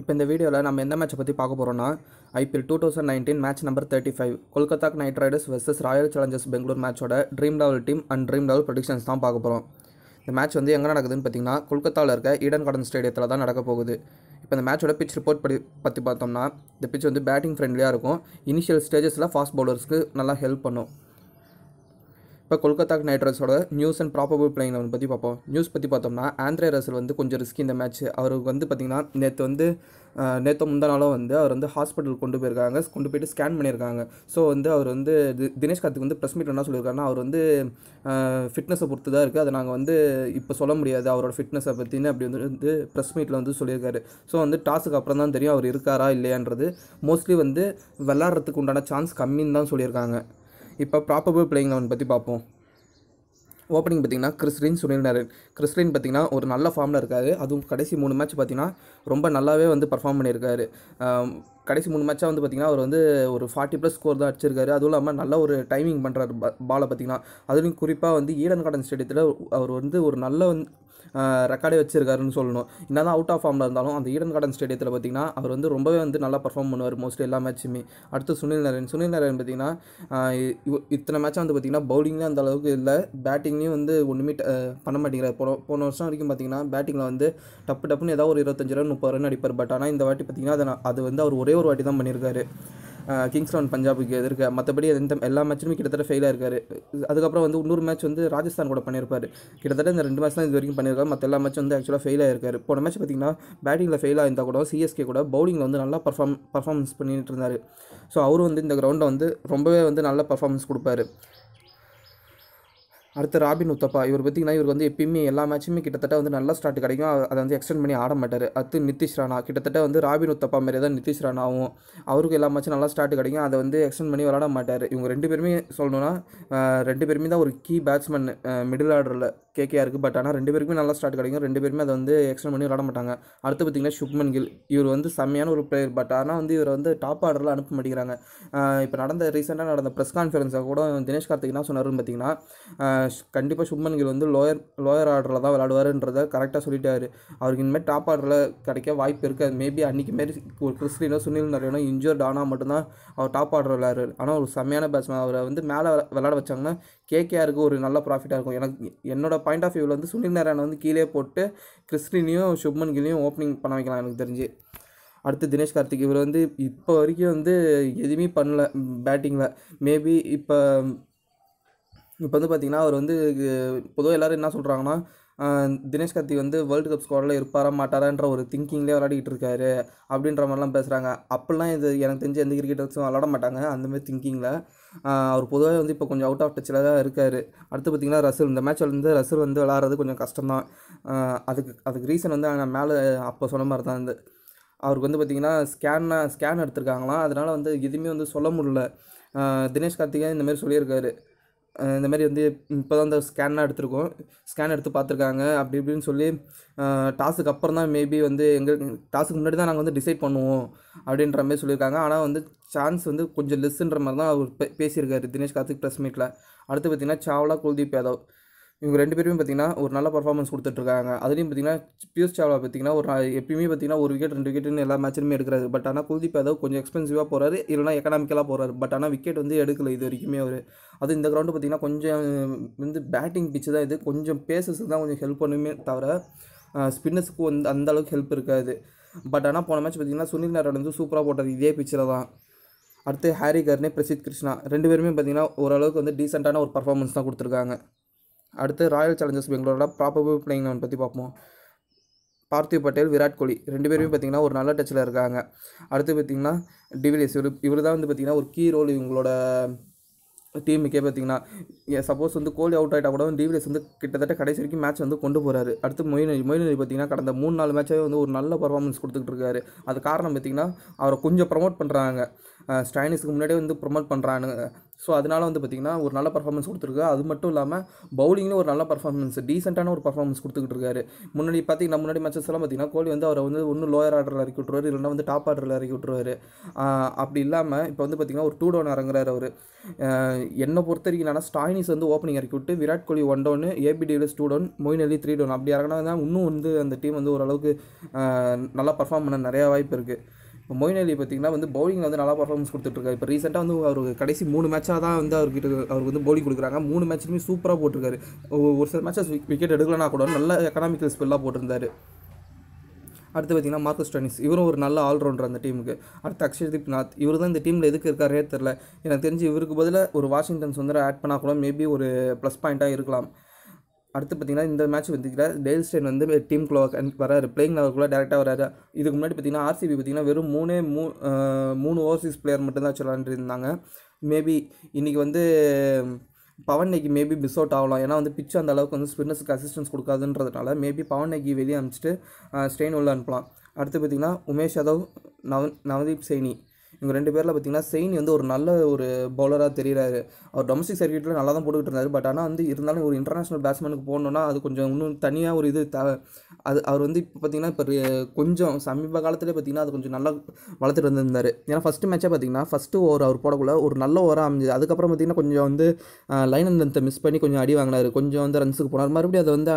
இப்போ இந்த வீடியோவில் நம்ம எந்த மேட்சை பற்றி பார்க்க போகிறோம்னா IPL two thousand nineteen match number thirty five Kolkata Knight Riders versus Royal Challengers Bangalore மேட்சோட dream eleven team and dream eleven predictions தான் பார்க்க போகிறோம் இந்த மேட்ச் வந்து எங்கே நடக்குதுன்னு பார்த்தீங்கன்னா கொல்கத்தாவில் இருக்க ஈடன் கார்டன் ஸ்டேடியத்தில் தான் நடக்க போகுது இப்போ இந்த மேட்சோட பிச் ரிப்போர்ட் படி பற்றி பார்த்தோம்னா இந்த பிச் வந்து பேட்டிங் ஃப்ரெண்ட்லியாக இருக்கும் இனிஷியல் ஸ்டேஜஸில் ஃபாஸ்ட் பவுலர்ஸ்க்கு நல்லா ஹெல்ப் பண்ணும் இப்போ கொல்கத்தா நைட் ரைடர்ஸோட நியூஸ் அண்ட் ப்ராபபிள் பிளேயிங் பற்றி பார்ப்போம் நியூஸ் பற்றி பார்த்தோம்னா ஆந்திரே ரசல் வந்து கொஞ்சம் ரிஸ்க் இந்த மேட்ச் அவருக்கு வந்து பார்த்திங்கன்னா நேற்று வந்து நேற்று முந்தா நாளும் வந்து அவர் வந்து ஹாஸ்பிட்டல் கொண்டு போயிருக்காங்க கொண்டு போயிட்டு ஸ்கேன் பண்ணியிருக்காங்க ஸோ வந்து அவர் வந்து தினேஷ் கார்த்திக் வந்து ப்ரெஸ் மீட் என்ன சொல்லியிருக்காருன்னா அவர் வந்து ஃபிட்னஸை பொறுத்து தான் இருக்குது அதை நாங்கள் வந்து இப்போ சொல்ல முடியாது அவரோட ஃபிட்னஸை பற்றினு அப்படி வந்து வந்து ப்ரெஸ் மீட்டில் வந்து சொல்லியிருக்காரு ஸோ வந்து டாஸுக்கு அப்புறம் தான் தெரியும் அவர் இருக்காரா இல்லையான்றது மோஸ்ட்லி வந்து விளாட்றதுக்கு உண்டான சான்ஸ் கம்மின்னு தான் சொல்லியிருக்காங்க இப்போ ப்ராப்பபிள் பிளேயிங் லெவன் பற்றி பார்ப்போம் ஓப்பனிங் பார்த்திங்கன்னா கிறிஸ்டின் சுனில் நரன் கிறிஸ்டின் பார்த்திங்கன்னா ஒரு நல்ல ஃபார்மில் இருக்கார் அதுவும் கடைசி மூணு மேட்ச் பார்த்திங்கன்னா ரொம்ப நல்லாவே வந்து பர்ஃபார்ம் பண்ணியிருக்காரு கடைசி மூணு மேட்சாக வந்து பார்த்திங்கன்னா அவர் வந்து ஒரு ஃபார்ட்டி ப்ளஸ் ஸ்கோர் தான் அடிச்சிருக்காரு அதுவும் இல்லாமல் நல்ல ஒரு டைமிங் பண்ணுறாரு பாலை பார்த்திங்கன்னா அதுலேயும் குறிப்பாக வந்து ஈடன் கார்டன் ஸ்டேடியத்தில் அவர் வந்து ஒரு நல்ல ரெக்கார்டே வச்சிருக்காருன்னு சொல்லணும் என்ன தான் அவுட் ஆஃப் ஃபார்மில் இருந்தாலும் அந்த ஈடன் கார்டன் ஸ்டேடியத்தில் பார்த்திங்கன்னா அவர் வந்து ரொம்பவே வந்து நல்லா பர்ஃபார்ம் பண்ணுவார் மோஸ்ட்லி எல்லா மேட்சுமே அடுத்து சுனில் நரேன் சுனில் நரேன் பார்த்திங்கன்னா இத்தனை மேட்சாக வந்து பார்த்திங்கன்னா பவுலிங்லேயும் அந்த அளவுக்கு இல்லை பேட்டிங்லேயும் வந்து ஒன்றுமே பண்ண மாட்டேங்கிறார் போன போன வருஷம் வரைக்கும் பார்த்திங்கன்னா பேட்டிங்கில் வந்து டப்பு டப்புன்னு ஏதாவது ஒரு இருபத்தஞ்சு ரன் முப்பது ரன் அடிப்பார் பட் ஆனால் இந்த வாட்டி பார்த்திங்கன்னா அதை அது வந்து அவர் ஒரே ஒரு வாட்டி தான் பண்ணியிருக்காரு கிங்ஸ்டவுன் பஞ்சாபுக்கு எதிர்க்க மற்றபடி எந்த எல்லா மேட்சுமே கிட்டத்தட்ட ஃபெயிலாக இருக்கார் அதுக்கப்புறம் வந்து இன்னொரு மேட்ச் வந்து ராஜஸ்தான் கூட பண்ணியிருப்பார் கிட்டத்தட்ட இந்த ரெண்டு மேட்ச் தான் இது வரைக்கும் பண்ணியிருக்காரு மற்ற எல்லா மேட்ச் வந்து ஆக்சுவலாக ஃபெயிலாக இருக்கார் போன மேட்ச் பார்த்திங்கன்னா பேட்டிங்கில் ஃபெயிலாக இருந்தால் கூட சிஎஸ்கே கூட பவுலிங்கில் வந்து நல்லா பர்ஃபார்ம் பர்ஃபார்மன்ஸ் பண்ணிகிட்டு இருந்தார் ஸோ அவரும் வந்து இந்த கிரௌண்டை வந்து ரொம்பவே வந்து நல்ல பர்ஃபார்மன்ஸ் கொடுப்பாரு அடுத்து ராபின் உத்தப்பா இவர் பார்த்திங்கன்னா இவர் வந்து எப்பயுமே எல்லா மேட்சுமே கிட்டத்தட்ட வந்து நல்லா ஸ்டார்ட் கிடைக்கும் அதை வந்து எக்ஸ்டெண்ட் பண்ணி ஆட மாட்டார் அடுத்து நிதிஷ் ராணா கிட்டத்தட்ட வந்து ராபின் உத்தப்பா மாதிரி தான் நிதிஷ் ராணாவும் அவருக்கும் எல்லா மேட்சும் நல்லா ஸ்டார்ட் கிடைக்கும் அதை வந்து எக்ஸ்டெண்ட் பண்ணி விளாட மாட்டார் இவங்க ரெண்டு பேருமே சொல்லணும்னா ரெண்டு பேருமே தான் ஒரு கீ பேட்ஸ்மேன் மிடில் ஆர்டரில் இருக்குது பட் ஆனால் ரெண்டு பேருக்குமே நல்லா ஸ்டார்ட் கிடைக்கும் ரெண்டு பேருமே அதை வந்து எக்ஸ்டெண்ட் பண்ணி விளாட மாட்டாங்க அடுத்து பார்த்திங்கன்னா சுப்மன் கில் இவர் வந்து செம்மையான ஒரு பிளேயர் பட் ஆனால் வந்து இவர் வந்து டாப் ஆர்டரில் அனுப்ப மாட்டேங்கிறாங்க இப்போ நடந்த ரீசெண்டாக நடந்த ப்ரெஸ் கான்ஃபரன்ஸை கூட தினேஷ் கார்த்திக் என்ன சொன்னார்னு பார்த்தீங்கன்னா கண்டிப்பாக சுப்மன் கில் வந்து லோயர் லோயர் ஆர்டரில் தான் விளாடுவாருன்றதை கரெக்டாக சொல்லிட்டாரு அவருக்கு இனிமேல் டாப் ஆர்டரில் கிடைக்க வாய்ப்பு இருக்குது அது மேபி அன்றைக்கி மாரி ஒரு கிறிஸ்டினோ சுனில் நிறையனோ இன்ஜூர்ட் ஆனால் மட்டும்தான் அவர் டாப் ஆர்டர் விளையாடுறாரு ஆனால் ஒரு செம்மையான பேட்ஸ்மேன் அவரை வந்து மேலே விளாட வச்சாங்கன்னா கேகேஆருக்கு ஒரு நல்ல ப்ராஃபிட்டாக இருக்கும் எனக்கு என்னோடய பாயிண்ட் ஆஃப் வியூவில் வந்து சுனில் நாராயணை வந்து கீழே போட்டு கிறிஸ்டினையும் சுப்மன் கில்லையும் ஓப்பனிங் பண்ண வைக்கலாம் எனக்கு தெரிஞ்சு அடுத்து தினேஷ் கார்த்திக் இவர் வந்து இப்போ வரைக்கும் வந்து எதுவுமே பண்ணல பேட்டிங்கில் மேபி இப்போ இப்போ வந்து பார்த்திங்கன்னா அவர் வந்து பொதுவாக எல்லோரும் என்ன சொல்கிறாங்கன்னா தினேஷ் கார்த்தி வந்து வேர்ல்டு கப் ஸ்குவாடில் இருப்பாரா மாட்டாரான்ற ஒரு திங்கிங்லேயே விளையாடிக்கிட்டு இருக்காரு அப்படின்ற மாதிரிலாம் பேசுகிறாங்க அப்படிலாம் இது எனக்கு தெரிஞ்சு எந்த கிரிக்கெட்டர்ஸும் விளாட மாட்டாங்க அந்தமாதிரி திங்கிங்கில் அவர் பொதுவாக வந்து இப்போ கொஞ்சம் அவுட் ஆஃப் டச்சில் தான் இருக்கார் அடுத்து பார்த்திங்கன்னா ரசில் இந்த மேட்ச் வந்து ரசில் வந்து விளாட்றது கொஞ்சம் கஷ்டம்தான் அதுக்கு அதுக்கு ரீசன் வந்து அவங்க மேலே அப்போ சொன்ன மாதிரி தான் இந்த அவருக்கு வந்து பார்த்திங்கன்னா ஸ்கேனாக ஸ்கேன் எடுத்திருக்காங்களாம் அதனால் வந்து எதுவுமே வந்து சொல்ல முடியல தினேஷ் கார்த்திகே இந்தமாரி சொல்லியிருக்காரு இந்த மாதிரி வந்து இப்போ தான் இந்த ஸ்கேன்லாம் எடுத்திருக்கோம் ஸ்கேன் எடுத்து பார்த்துருக்காங்க அப்படி இப்படின்னு சொல்லி டாஸுக்கு அப்புறம் தான் மேபி வந்து எங்கள் டாஸுக்கு முன்னாடி தான் நாங்கள் வந்து டிசைட் பண்ணுவோம் அப்படின்ற மாதிரி சொல்லியிருக்காங்க ஆனால் வந்து சான்ஸ் வந்து கொஞ்சம் லெஸ்ஸுன்ற மாதிரி தான் அவர் பேசியிருக்காரு தினேஷ் கார்த்திக் ப்ரெஸ் மீட்டில் அடுத்து பார்த்திங்கன்னா சாவ்லா குல்தீப் யாதவ் இவங்க ரெண்டு பேருமே பார்த்திங்கன்னா ஒரு நல்ல பர்ஃபார்மன்ஸ் கொடுத்துட்ருக்காங்க அதுலேயும் பார்த்திங்கன்னா பியூஷ் சாவ்லா பார்த்திங்கன்னா ஒரு எப்பயுமே பார்த்திங்கன்னா ஒரு விக்கெட் ரெண்டு விக்கெட்னு எல்லா மேட்சுமே எடுக்கிறாரு பட் ஆனால் குல்தீப் யாதவ் கொஞ்சம் எக்ஸ்பென்சிவாக போகிறாரு இல்லைனா எக்கனாமிக்கலாக போகிறாரு பட் ஆனால் விக்கெட் வந்து எடுக்கலை இது வரைக்குமே அவர் அது இந்த கிரவுண்டு பார்த்திங்கன்னா கொஞ்சம் வந்து பேட்டிங் பிச்சு தான் இது கொஞ்சம் பேசஸுக்கு தான் கொஞ்சம் ஹெல்ப் பண்ணுமே தவிர ஸ்பின்னர்ஸுக்கு வந்து அந்தளவுக்கு ஹெல்ப் இருக்காது பட் ஆனால் போன மேட்ச் பார்த்திங்கன்னா சுனில் நாராயண் வந்து சூப்பராக போட்டார் இதே பிச்சில் தான் அடுத்து ஹாரி கர்னே பிரசித் கிருஷ்ணா ரெண்டு பேருமே பார்த்திங்கன்னா ஓரளவுக்கு வந்து டீசெண்டான ஒரு பர்ஃபார்மன்ஸ் தான் கொடுத்துருக்காங்க அடுத்து ராயல் சேலஞ்சர்ஸ் பெங்களூரோட ப்ராபபிள் பிளேயிங் லெவன் பற்றி பார்ப்போம் பார்த்திவ் பட்டேல் விராட் கோலி ரெண்டு பேருமே பார்த்திங்கன்னா ஒரு நல்ல டச்சில் இருக்காங்க அடுத்து பார்த்திங்கன்னா டிவிலியர்ஸ் இவர் இவர் தான் வந்து பார்த்திங்கன்னா ஒரு கீ ரோல் இவங்களோட டீமுக்கே பார்த்திங்கன்னா சப்போஸ் வந்து கோலி அவுட் ஆகிட்டா கூட டிவிலியர்ஸ் வந்து கிட்டத்தட்ட கடைசி வரைக்கும் மேட்ச் வந்து கொண்டு போகிறாரு அடுத்து மொயின் மொயின் அலி பார்த்திங்கன்னா கடந்த மூணு நாலு மேட்சாகவே வந்து ஒரு நல்ல பர்ஃபார்மன்ஸ் கொடுத்துட்டு இருக்காரு அது காரணம் பார்த்திங்கன்னா அவரை கொஞ்சம் ப்ரமோட் பண்ணுறாங்க ஸ்டைனிஸ்க்கு முன்னாடியே வந்து ப்ரொமோட் பண்ணுறானுங்க ஸோ அதனால் வந்து பார்த்திங்கன்னா ஒரு நல்ல பர்ஃபார்மன்ஸ் கொடுத்துருக்காரு அது மட்டும் இல்லாமல் பவுலிங்லேயும் ஒரு நல்ல பர்ஃபார்மன்ஸ் டீசெண்டான ஒரு பர்ஃபார்மன்ஸ் கொடுத்துக்கிட்டு இருக்காரு முன்னாடி பார்த்திங்கன்னா முன்னாடி மேட்சஸ் எல்லாம் பார்த்திங்கன்னா கோலி வந்து அவரை வந்து ஒன்று லோயர் ஆர்டரில் இறக்கி விட்ருவார் இல்லைனா வந்து டாப் ஆர்டரில் இறக்கி விட்ருவார் அப்படி இல்லாமல் இப்போ வந்து பார்த்திங்கன்னா ஒரு டூ டவுன் இறங்குறாரு அவர் என்னை பொறுத்த வரைக்கும் ஸ்டாயினிஸ் வந்து ஓப்பனிங் இறக்கி விட்டு Virat Kohli one down AB de Villiers two down Moeen Ali three down அப்படி இறங்கினா தான் இன்னும் வந்து அந்த டீம் வந்து ஓரளவுக்கு நல்லா பர்ஃபார்ம் பண்ண நிறையா வாய்ப்பு இருக்குது இப்போ மொயின் அலி பார்த்திங்கன்னா வந்து பவுலிங்கில் வந்து நல்லா பர்ஃபார்மன்ஸ் கொடுத்துட்ருக்காரு இப்போ ரீசெண்டாக வந்து அவருக்கு கடைசி மூணு மேட்சாக தான் வந்து அவர்கிட்ட அவருக்கு வந்து பவுலிங் கொடுக்குறாங்க மூணு மேட்ச்லையுமே சூப்பராக போட்டிருக்காரு ஒரு சில மேட்சஸ் விக்கெட் எடுக்கலனா கூட நல்ல எக்கனாமிக்கல் ஸ்பெல்லாக போட்டிருந்தார் அடுத்து பார்த்திங்கன்னா மார்க்கஸ் டோனிஸ் இவரும் ஒரு நல்ல ஆல்ரவுண்டர் அந்த டீமுக்கு அடுத்து அக்ஷய்தீப் நாத் இவர் தான் இந்த டீமில் எதுக்கு இருக்காரே தெரில எனக்கு தெரிஞ்சு இவருக்கு பதிலாக ஒரு வாஷிங்டன் சுந்தரம் ஆட் பண்ணால் கூட மேபி ஒரு ப்ளஸ் பாயிண்ட்டாக இருக்கலாம் அடுத்து பார்த்தீங்கன்னா இந்த மேட்ச் பார்த்தீங்கன்னா டெய்ல் ஸ்டேன் வந்து டீம் குள்ள வராரு பிளேயிங் குள்ளே டேரெக்டாக வராரு இதுக்கு முன்னாடி பார்த்தீங்கன்னா ஆர்சிபி பார்த்தீங்கன்னா வெறும் மூணே மூ மூணு ஓவர்சீஸ் பிளேயர் மட்டும்தான் வச்சு இருந்தாங்க மேபி இன்றைக்கி வந்து Pawan Negi maybe miss out ஆகலாம் ஏன்னா வந்து பிச்சு அந்த அளவுக்கு வந்து ஸ்பின்னர்ஸுக்கு அசிஸ்டன்ஸ் கொடுக்காதுன்றதுனால மேபி பவன் நெகி வெளியே அனுப்பிச்சிட்டு ஸ்ட்ரெயின் உள்ளே அனுப்பலாம் அடுத்து பார்த்திங்கன்னா உமேஷ் யாதவ் நவ நவதீப் சைனி இவங்க ரெண்டு பேரில் பார்த்தீங்கன்னா செயின் வந்து ஒரு நல்ல ஒரு பவுலராக தெரிகிறாரு அவர் டொமஸ்டிக் சர்க்கியூட்டில் நல்லா தான் போட்டுக்கிட்டு இருந்தார் பட் ஆனால் வந்து இருந்தாலும் ஒரு இன்டர்நேஷனல் பேட்ஸ்மேனுக்கு போகணுன்னா அது கொஞ்சம் இன்னும் தனியாக ஒரு இது த அது அவர் வந்து இப்போ பார்த்தீங்கன்னா இப்போ கொஞ்சம் சமீப காலத்திலே பார்த்தீங்கன்னா அது கொஞ்சம் நல்லா வளர்த்துட்டு வந்திருந்தார் ஏன்னா ஃபஸ்ட்டு மேட்சாக பார்த்தீங்கன்னா ஃபஸ்ட்டு ஓவர் அவர் போடக்குள்ள ஒரு நல்ல ஓவராக அமைஞ்சது அதுக்கப்புறம் பார்த்தீங்கன்னா கொஞ்சம் வந்து லைன் அண்ட் லென்த்தை மிஸ் பண்ணி கொஞ்சம் அடி வாங்கினார் கொஞ்சம் வந்து ரன்ஸுக்கு போனார் மறுபடியும் அதை வந்து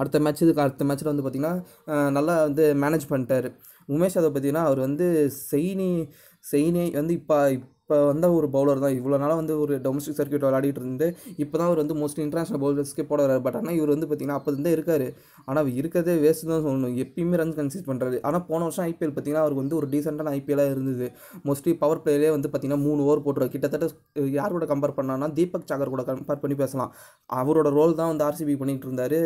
அடுத்த மேட்ச் இதுக்கு அடுத்த மேட்ச்சில் வந்து பார்த்திங்கன்னா நல்லா வந்து மேனேஜ் பண்ணிட்டார் உமேஷ் அதை பார்த்தீங்கன்னா அவர் வந்து செயினி செயினே வந்து இப்போ இப்போ வந்த ஒரு பவுலர் தான் இவ்வளோ நாளாக வந்து ஒரு டொமஸ்டிக் சர்க்கியூட் விளையாடிட்டு இருந்து இப்போ தான் அவர் வந்து மோஸ்ட்லி இன்டர்நேஷனல் பவுலர்ஸ்க்கே போட வர்றாரு பட் ஆனால் இவர் வந்து பார்த்திங்கன்னா அப்போ இருந்தே இருக்கார் ஆனால் அவர் இருக்கிறதே வேஸ்ட் தான் சொல்லணும் எப்பயுமே ரன் கன்சிட் பண்ணுறது ஆனால் போன வருஷம் ஐபிஎல் பார்த்திங்கன்னா அவருக்கு வந்து ஒரு டீசெண்டான ஐபிஎலாக இருந்தது மோஸ்ட்லி பவர் பிளேயரே வந்து பார்த்திங்கன்னா மூணு ஓவர் போட்டுருவா கிட்டத்தட்ட யார் கூட கம்பேர் பண்ணான்னா தீபக் சாகர் கூட கம்பேர் பண்ணி பேசலாம் அவரோட ரோல் தான் வந்து ஆர்சிபி பண்ணிகிட்டு இருந்தார்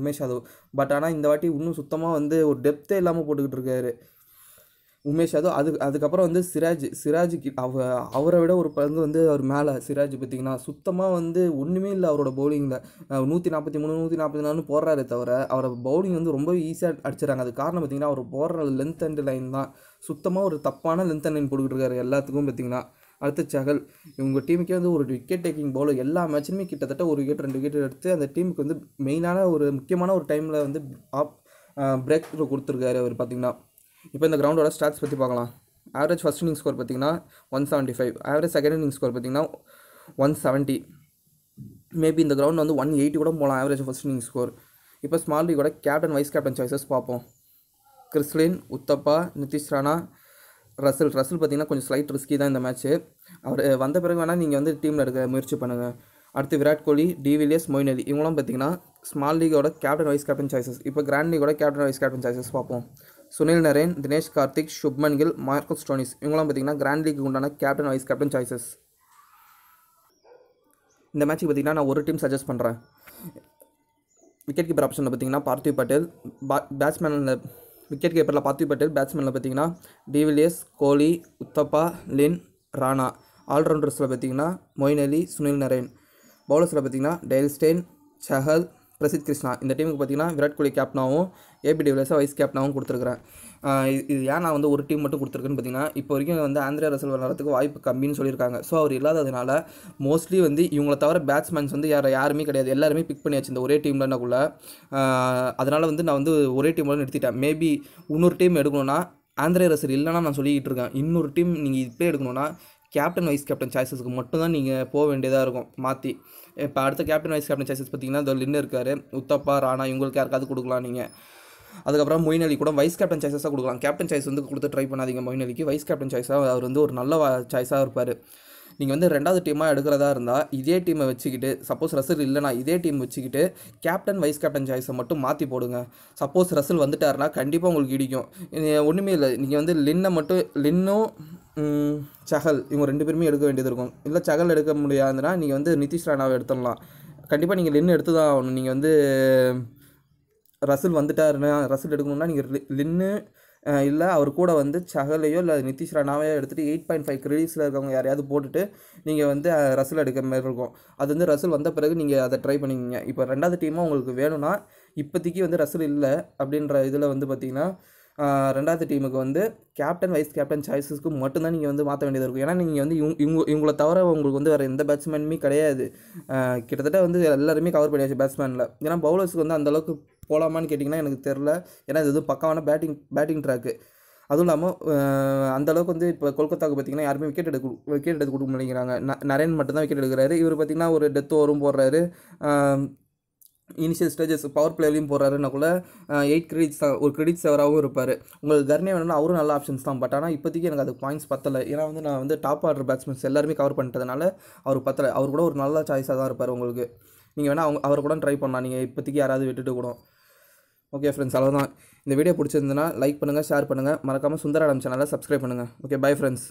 உமேஷ் யாதவ் பட் ஆனால் இந்த வாட்டி இன்னும் சுத்தமாக வந்து ஒரு டெப்த்தே இல்லாமல் போட்டுக்கிட்டு இருக்காரு உமேஷ் யாதவ் அது அதுக்கப்புறம் வந்து சிராஜ் சிராஜ் அவ அவரை விட ஒரு பங்கு வந்து அவர் மேலே சிராஜ் பார்த்திங்கன்னா சுத்தமாக வந்து ஒன்றுமே இல்லை அவரோட பவுலிங்கில் நூற்றி நாற்பத்தி மூணு நூற்றி நாற்பத்தி நாலு போடுறாரு தவிர அவரை பவுலிங் வந்து ரொம்ப ஈஸியாக அடிச்சிடறாங்க அது காரணம் பார்த்திங்கன்னா அவர் போடுற லென்த் அண்ட் லைன் தான் சுத்தமாக ஒரு தப்பான லென்த் அண்ட் லைன் போட்டுக்கிட்டு இருக்காரு எல்லாத்துக்கும் பார்த்திங்கன்னா அடுத்த சகல் இவங்க டீமுக்கே வந்து ஒரு விக்கெட் டேக்கிங் பவுலர் எல்லா மேட்சுமே கிட்டத்தட்ட ஒரு விக்கெட் ரெண்டு விக்கெட் எடுத்து அந்த டீமுக்கு வந்து மெயினான ஒரு முக்கியமான ஒரு டைமில் வந்து ஆப் பிரேக் கொடுத்துருக்காரு அவர் பார்த்திங்கன்னா இப்போ இந்த கிரவுண்டோட ஸ்டாட்ஸ் பற்றி பார்க்கலாம் ஆவரேஜ் ஃபஸ்ட் இன்னிங் ஸ்கோர் பார்த்திங்கன்னா one seventy five average second inning score பார்த்திங்கன்னா ஒன் செவன்ட்டி மேபி இந்த கிரவுண்ட் வந்து ஒன் எயிட்டி கூட போகலாம் ஆவரேஜ் ஃபஸ்ட் இன்னிங் ஸ்கோர் இப்போ ஸ்மால் கூட கேப்டன் வைஸ் கேப்டன் சாய்ஸஸ் பார்ப்போம் Chris Lynn Uthappa Nitish Rana Russell Russell பார்த்திங்கன்னா கொஞ்சம் ஸ்லைட் ரிஸ்கி தான் இந்த மேட்ச்சு அவர் வந்த பிறகு வேணால் நீங்கள் வந்து டீமில் இருக்க முயற்சி பண்ணுங்கள் அடுத்து விராட் கோலி டிவிலியஸ் மொயின் அலி இவங்களும் பார்த்திங்கன்னா ஸ்மால் லீகோட கேப்டன் வைஸ் கேப்டன் சாய்ஸஸ் இப்போ கிராண்ட் லீகோட கேப்டன் வைஸ் கேப்டன் சாய்ஸஸ் பார்ப்போம் சுனில் நரேன் தினேஷ் கார்த்திக் சுப்மன் கில் மார்க்கஸ் டோனிஸ் இவங்களாம் பார்த்திங்கன்னா கிராண்ட் லீக்கு உண்டான கேப்டன் வைஸ் கேப்டன் சாய்ஸஸ் இந்த மேட்ச்சுக்கு பார்த்திங்கன்னா நான் ஒரு டீம் சஜஸ்ட் பண்ணுறேன் விக்கெட் கீப்பர் ஆப்ஷனில் பார்த்திங்கன்னா பார்த்திவ் பட்டேல் பா பேட்ஸ்மேனில் விக்கெட் கீப்பரில் பார்த்திவ் பட்டேல் பேட்ஸ்மேனில் பார்த்திங்கன்னா டிவிலியர்ஸ் கோலி உத்தப்பா லின் ராணா ஆல்ரவுண்டர்ஸில் பார்த்திங்கன்னா மொயின் அலி சுனில் நரேன் பவுலர்ஸில் பார்த்திங்கன்னா டெய்ல்ஸ்டெயின் சஹல் பிரசித் கிருஷ்ணா இந்த டீமுக்கு பார்த்தீங்கன்னா விராட் கோலி கேப்டனாகவும் ஏபி டிவிலர்ஸை வைஸ் கேப்டனாகவும் கொடுத்துருக்குறேன் இது ஏன் நான் வந்து ஒரு டீம் மட்டும் கொடுத்துருக்குன்னு பார்த்தீங்கன்னா இப்போ வரைக்கும் வந்து ஆந்திரா ரசல் விளாட்றதுக்கு வாய்ப்பு கம்மின்னு சொல்லியிருக்காங்க ஸோ அவர் இல்லாததுனால மோஸ்ட்லி வந்து இவங்களை தவிர பேட்ஸ்மேன்ஸ் வந்து யார் யாருமே கிடையாது எல்லாருமே பிக் பண்ணியாச்சு இந்த ஒரே டீம்லனாக்குள்ள அதனால் வந்து நான் வந்து ஒரே டீமில் நிறுத்திட்டேன் மேபி இன்னொரு டீம் எடுக்கணும்னா ஆந்திரா ரசல் இல்லைனா நான் சொல்லிக்கிட்டு இருக்கேன் இன்னொரு டீம் நீங்கள் இப்போ எடுக்கணும்னா கேப்டன் வைஸ் கேப்டன் சாய்ஸஸ்க்கு மட்டும்தான் நீங்கள் போக வேண்டியதாக இருக்கும் மாற்றி இப்போ அடுத்த கேப்டன் வைஸ் கேப்டன் சாய்ஸஸ் பார்த்தீங்கன்னா இந்த லின்னு இருக்கார் உத்தப்பா ராணா இவங்களுக்கு யாருக்காவது கொடுக்கலாம் நீங்கள் அதுக்கப்புறம் மொயின் அலி கூட வைஸ் கேப்டன் சாய்ஸஸாக கொடுக்கலாம் கேப்டன் சாய்ஸ் வந்து கொடுத்து ட்ரை பண்ணாதீங்க மொயின் அலிக்கு வைஸ் கேப்டன் சாய்ஸாக அவர் வந்து ஒரு நல்ல சாய்ஸாக இருப்பார் நீங்கள் வந்து ரெண்டாவது டீமாக எடுக்கிறதா இருந்தால் இதே டீமை வச்சுக்கிட்டு சப்போஸ் ரசில் இல்லைனா இதே டீம் வச்சுக்கிட்டு கேப்டன் வைஸ் கேப்டன் சாய்ஸை மட்டும் மாற்றி போடுங்க சப்போஸ் ரசில் வந்துட்டாருனா கண்டிப்பாக உங்களுக்கு இடிக்கும் ஒன்றுமே இல்லை நீங்கள் வந்து லின்னை மட்டும் லின்னும் சகல் இவங்க ரெண்டு பேருமே எடுக்க வேண்டியது இருக்கும் இல்லை சகல் எடுக்க முடியாதுன்னா நீங்கள் வந்து நிதிஷ் ராணாவை எடுத்துடலாம் கண்டிப்பாக நீங்கள் லின்னு எடுத்து தான் ஆகணும் நீங்கள் வந்து ரசில் வந்துட்டாருன்னா ரசில் எடுக்கணும்னா நீங்கள் லின்னு இல்லை அவர் கூட வந்து சகலையோ இல்லை நிதிஷ் ராணாவையோ எடுத்துகிட்டு எயிட் பாயிண்ட் ஃபைவ் கிரெடிட்ஸில் இருக்கவங்க யாரையாவது போட்டுட்டு நீங்கள் வந்து ரசில் எடுக்கிற மாதிரி இருக்கும் அது வந்து ரசில் வந்த பிறகு நீங்கள் அதை ட்ரை பண்ணிக்கிங்க இப்போ ரெண்டாவது டீமாக உங்களுக்கு வேணும்னா இப்போதைக்கு வந்து ரசில் இல்லை அப்படின்ற இதில் வந்து பார்த்திங்கன்னா ரெண்டாவது டீமுக்கு வந்து கேப்டன் வைஸ் கேப்டன் சாய்ஸஸ்க்கு மட்டும்தான் நீங்கள் வந்து மாற்ற வேண்டியது இருக்கும் ஏன்னா நீங்கள் வந்து இவங்க இவங்க இவங்களை தவிர உங்களுக்கு வந்து வேறு எந்த பேட்ஸ்மேனுமே கிடையாது கிட்டத்தட்ட வந்து எல்லாருமே கவர் பண்ணியாச்சு பேட்ஸ்மேனில் ஏன்னா பவுலர்ஸ்க்கு வந்து அந்தளவுக்கு போகலாமான்னு கேட்டிங்கன்னா எனக்கு தெரில ஏன்னா இது பக்காவான பேட்டிங் பேட்டிங் ட்ராக்கு அதுவும் இல்லாமல் அந்தளவுக்கு வந்து இப்போ கொல்கத்தாவுக்கு பார்த்திங்கன்னா யாருமே விக்கெட் எடுக்க விக்கெட் எடுத்து கொடுக்க மாட்டேங்கிறாங்க நரேன் மட்டும்தான் விக்கெட் எடுக்கிறாரு இவர் பார்த்திங்கன்னா ஒரு டெத்து வரும் போடுறாரு இனிஷியல் ஸ்டேஜஸ் பவர் பிளேலையும் போகிறாருன்னா கூட எயிட் கிரெடிட்ஸ் தான் ஒரு கிரெடிட் சேவராகவும் இருப்பார் உங்களுக்கு கர்னே வேணும்னா அவரும் நல்ல ஆப்ஷன்ஸ் தான் பட் ஆனால் இப்போதைக்கு எனக்கு அது பாயிண்ட்ஸ் பத்தலை ஏன்னா வந்து நான் வந்து டாப் ஆர்டர் பேட்ஸ்மேன்ஸ் எல்லாருமே கவர் பண்ணிட்டதுனால அவர் பத்தலை அவர் கூட ஒரு நல்ல சாய்ஸாக தான் இருப்பார் உங்களுக்கு நீங்கள் வேணால் அவங்க அவர் கூட ட்ரை பண்ணலாம் நீங்கள் இப்போதைக்கு யாராவது விட்டுட்டு கூடும் ஓகே ஃப்ரெண்ட்ஸ் அவ்வளோதான் இந்த வீடியோ பிடிச்சிருந்துன்னா லைக் பண்ணுங்கள் ஷேர் பண்ணுங்கள் மறக்காமல் சுந்தராடம் சேனலை சப்ஸ்கிரைப் பண்ணுங்கள் ஓகே பை ஃப்ரெண்ட்ஸ்